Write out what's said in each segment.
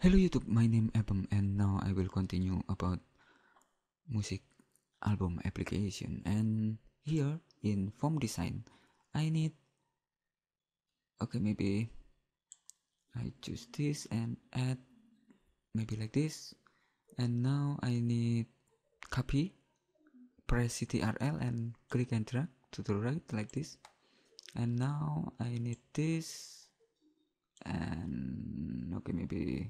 Hello YouTube, my name Ebam and now I will continue about music album application and here in form design I need okay maybe I choose this and add maybe like this and now I need copy press CTRL and click and drag to the right like this and now I need this and okay maybe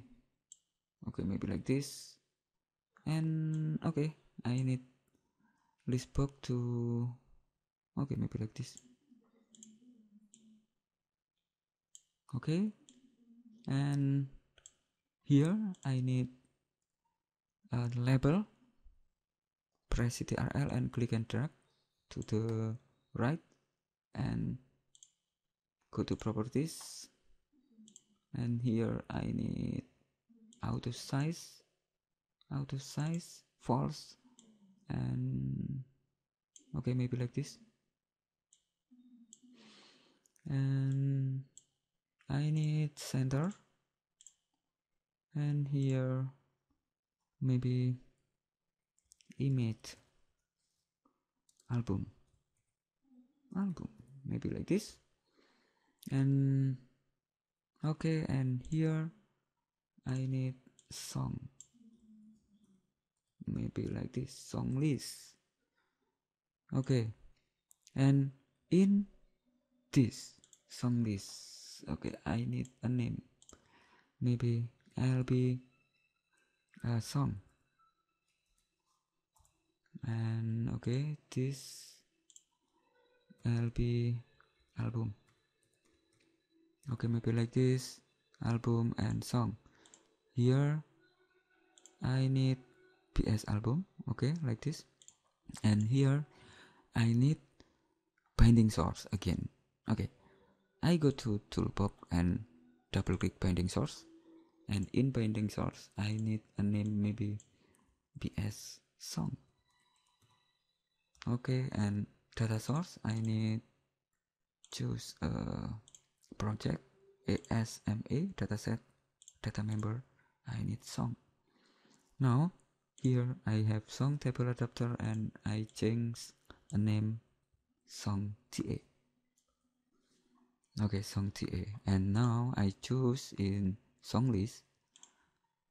okay maybe like this and okay I need this book to okay maybe like this okay and here I need a label press CTRL and click and drag to the right and go to properties and here I need out of size out of size false and okay maybe like this and I need center and here maybe image album album maybe like this and okay and here I need song maybe like this song list okay and in this song list okay I need a name maybe I'll be a song and okay this I'll be album okay maybe like this album and song here I need PS album okay like this and here I need binding source again okay I go to toolbox and double click binding source and in binding source I need a name maybe PS song okay and data source I need choose uh, a project ASMA dataset data member I need song. Now, here I have song table adapter and I change a name song TA. Okay, song TA. And now I choose in song list,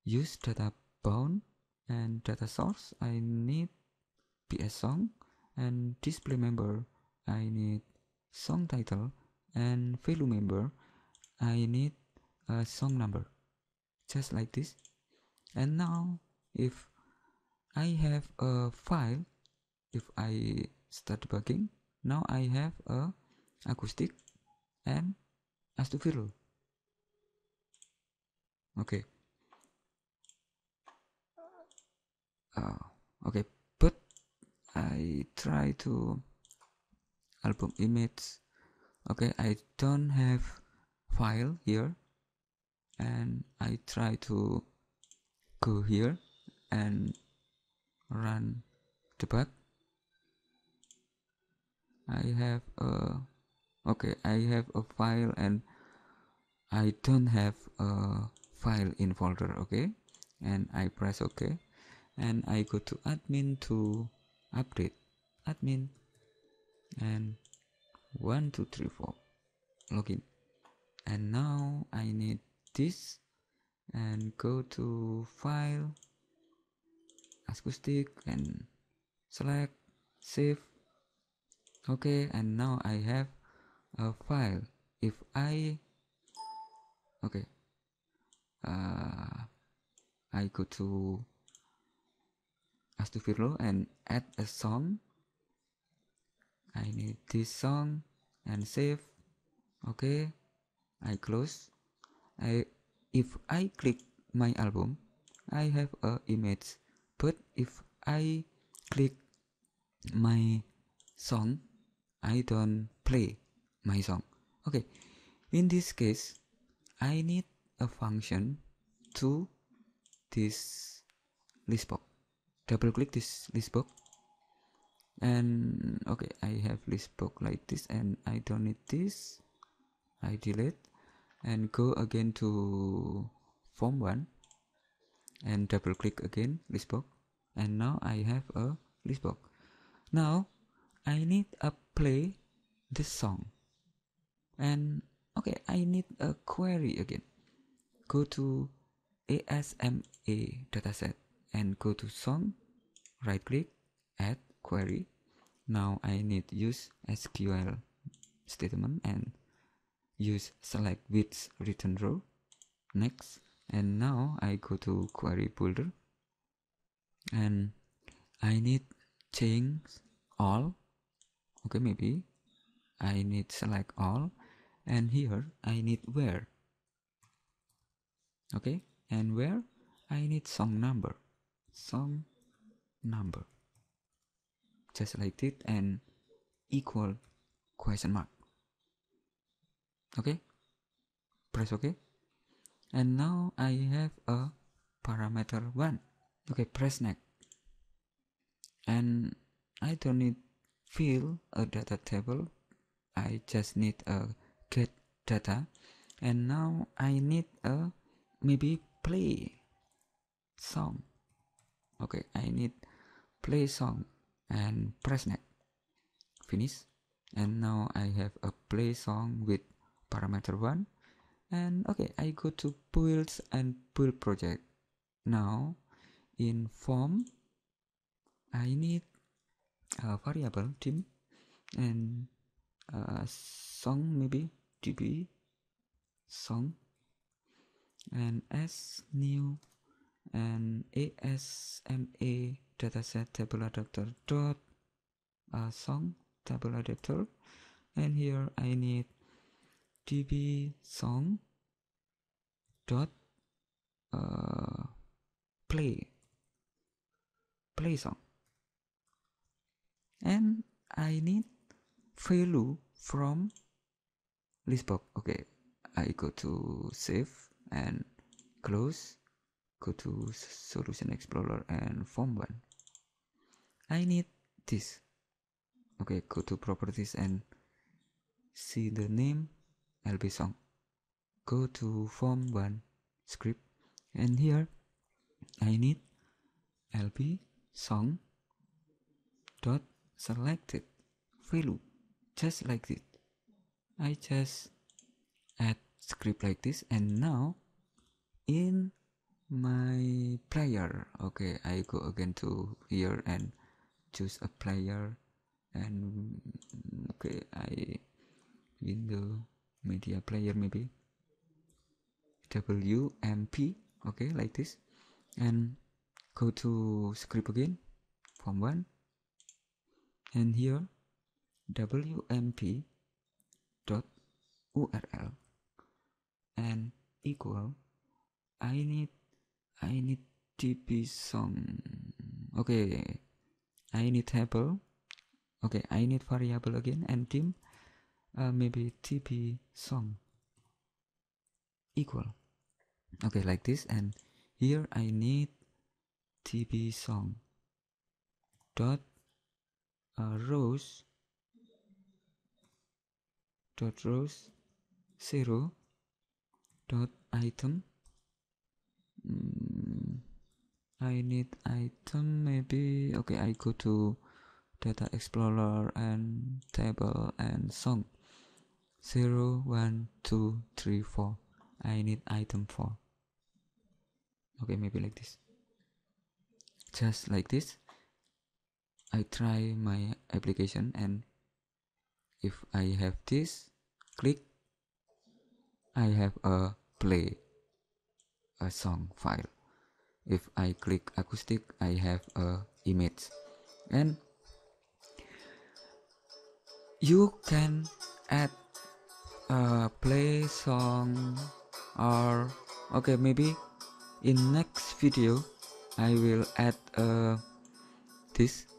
use data bound and data source. I need PS song and display member. I need song title and value member. I need a song number just like this and now if I have a file if I start debugging now I have a acoustic and astufirul okay uh, okay but I try to album image okay I don't have file here and I try to go here and run the bug I have a okay I have a file and I don't have a file in folder okay and I press OK and I go to admin to update admin and one two three four login and now I need this and go to file acoustic and select save okay and now I have a file if I okay uh, I go to Astufirlo and add a song I need this song and save okay I close I, if I click my album, I have a image. But if I click my song, I don't play my song. Okay, in this case, I need a function to this list box. Double click this list box and okay I have list box like this and I don't need this I delete and go again to form 1 and double click again list box and now I have a list box now I need a play this song and okay I need a query again go to ASMA dataset and go to song right click add query now I need use SQL statement and use select width return row next and now I go to query builder and I need change all okay maybe I need select all and here I need where okay and where I need some number some number just like it and equal question mark okay press ok and now I have a parameter 1 okay press next and I don't need fill a data table I just need a get data and now I need a maybe play song okay I need play song and press next finish and now I have a play song with parameter 1 and okay I go to builds and build project now in form I need a variable team and a song maybe db song and s new and asma dataset table adapter dot uh, song table adapter and here I need tv song dot uh, play play song and I need value from listbox. okay I go to save and close go to solution explorer and form one I need this okay go to properties and see the name LP song. Go to form 1 script and here I need LP song dot selected value just like this. I just add script like this and now in my player okay I go again to here and choose a player and okay I window media player maybe WMP, okay like this and go to script again form one. and here WMP dot URL and equal I need I need TP song okay I need table okay I need variable again and team uh, maybe tp song equal okay like this and here I need tp song dot uh, rows dot rows zero dot item mm, I need item maybe okay I go to data explorer and table and song 0, 1, 2, 3, 4. I need item 4. Okay, maybe like this. Just like this. I try my application and if I have this, click. I have a play a song file. If I click acoustic, I have a image. And you can add uh, play song or okay maybe in next video I will add uh, this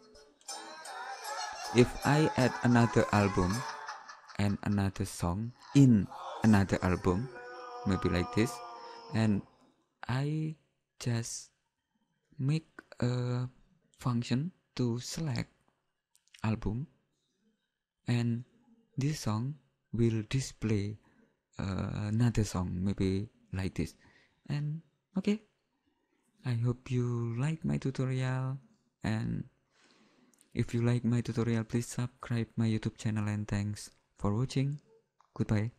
if I add another album and another song in another album maybe like this and I just make a function to select album and this song will display uh, another song maybe like this and okay i hope you like my tutorial and if you like my tutorial please subscribe my youtube channel and thanks for watching goodbye